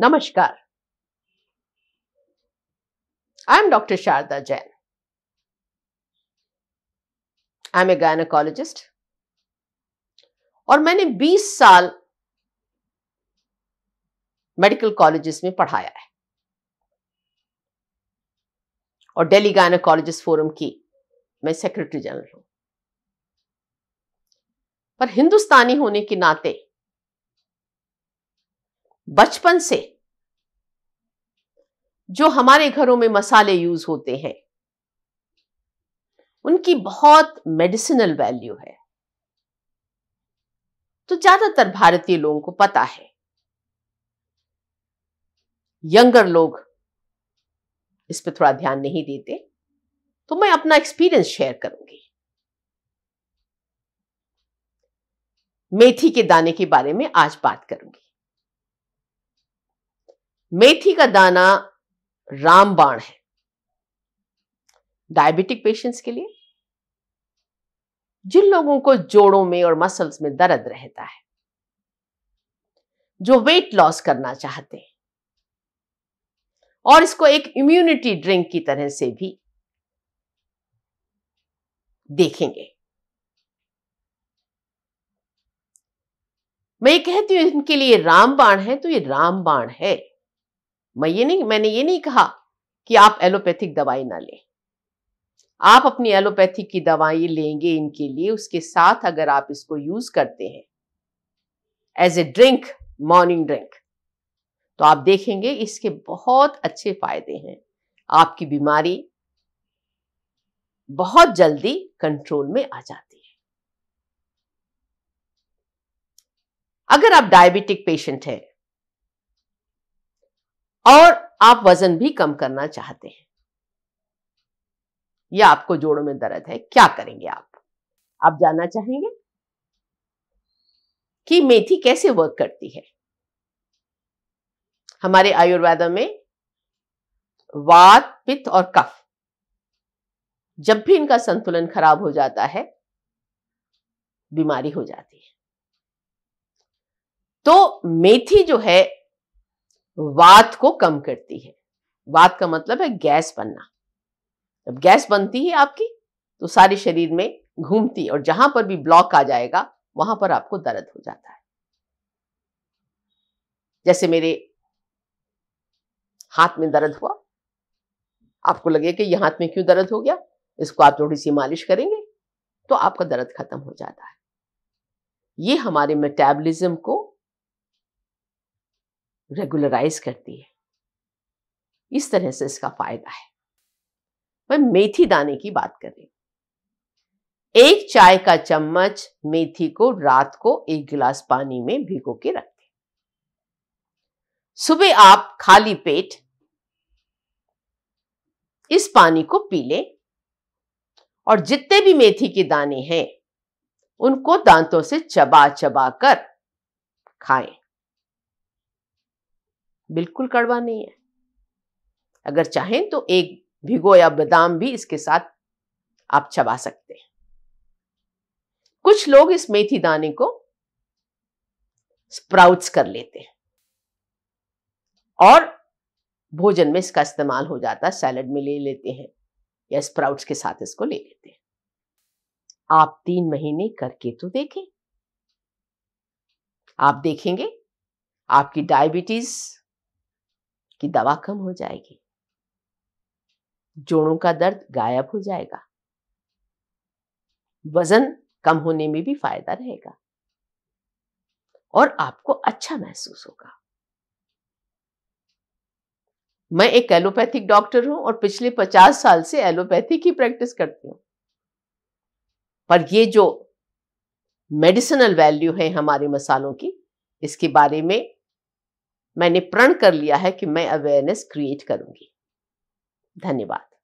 नमस्कार I am doctor Sharda Jain I am a gynecologist और मैंने 20 साल मेडिकल कॉलेजेस में पढ़ाया है और दिल्ली गायनाकोलॉजिस्ट फोरम की मैं सेक्रेटरी जनरल हूं पर हिंदुस्तानी होने के नाते बचपन से जो हमारे घरों में मसाले यूज होते हैं उनकी बहुत मेडिसिनल वैल्यू है तो ज्यादातर भारतीय लोगों को पता है यंगर लोग इस पर थोड़ा ध्यान नहीं देते तो मैं अपना एक्सपीरियंस शेयर करूंगी मेथी के दाने के बारे में आज बात करूंगी मेथी का दाना रामबाण है डायबिटिक पेशेंट्स के लिए जिन लोगों को जोड़ों में और मसल्स में दर्द रहता है जो वेट लॉस करना चाहते हैं और इसको एक इम्यूनिटी ड्रिंक की तरह से भी देखेंगे मैं ये कहती हूं इनके लिए रामबाण है तो ये रामबाण है मैं ये नहीं मैंने ये नहीं कहा कि आप एलोपैथिक दवाई ना लें आप अपनी एलोपैथिक की दवाई लेंगे इनके लिए उसके साथ अगर आप इसको यूज करते हैं as a drink morning drink तो आप देखेंगे इसके बहुत अच्छे फायदे हैं आपकी बीमारी बहुत जल्दी कंट्रोल में आ जाती है अगर आप डायबिटिक पेशेंट हैं और आप वजन भी कम करना चाहते हैं या आपको जोड़ों में दर्द है क्या करेंगे आप आप जानना चाहेंगे कि मेथी कैसे वर्क करती है हमारे आयुर्वेद में वात पित्त और कफ जब भी इनका संतुलन खराब हो जाता है बीमारी हो जाती है तो मेथी जो है वात को कम करती है वात का मतलब है गैस बनना जब गैस बनती है आपकी तो सारे शरीर में घूमती और जहां पर भी ब्लॉक आ जाएगा वहां पर आपको दर्द हो जाता है जैसे मेरे हाथ में दर्द हुआ आपको लगे कि यह हाथ में क्यों दर्द हो गया इसको आप थोड़ी सी मालिश करेंगे तो आपका दर्द खत्म हो जाता है ये हमारे मेटाबॉलिज्म को रेगुलराइज करती है इस तरह से इसका फायदा है मैं मेथी दाने की बात करें एक चाय का चम्मच मेथी को रात को एक गिलास पानी में भिगो के रख दे सुबह आप खाली पेट इस पानी को पी लें और जितने भी मेथी के दाने हैं उनको दांतों से चबा चबा कर खाएं बिल्कुल कड़वा नहीं है अगर चाहें तो एक भिगो या बादाम भी इसके साथ आप चबा सकते हैं कुछ लोग इस मेथी दाने को स्प्राउट्स कर लेते हैं और भोजन में इसका इस्तेमाल हो जाता है सैलड में ले लेते हैं या स्प्राउट्स के साथ इसको ले लेते हैं आप तीन महीने करके तो देखें आप देखेंगे आपकी डायबिटीज कि दवा कम हो जाएगी जोड़ों का दर्द गायब हो जाएगा वजन कम होने में भी फायदा रहेगा और आपको अच्छा महसूस होगा मैं एक एलोपैथिक डॉक्टर हूं और पिछले पचास साल से एलोपैथिक ही प्रैक्टिस करती हूं पर ये जो मेडिसिनल वैल्यू है हमारे मसालों की इसके बारे में मैंने प्रण कर लिया है कि मैं अवेयरनेस क्रिएट करूंगी धन्यवाद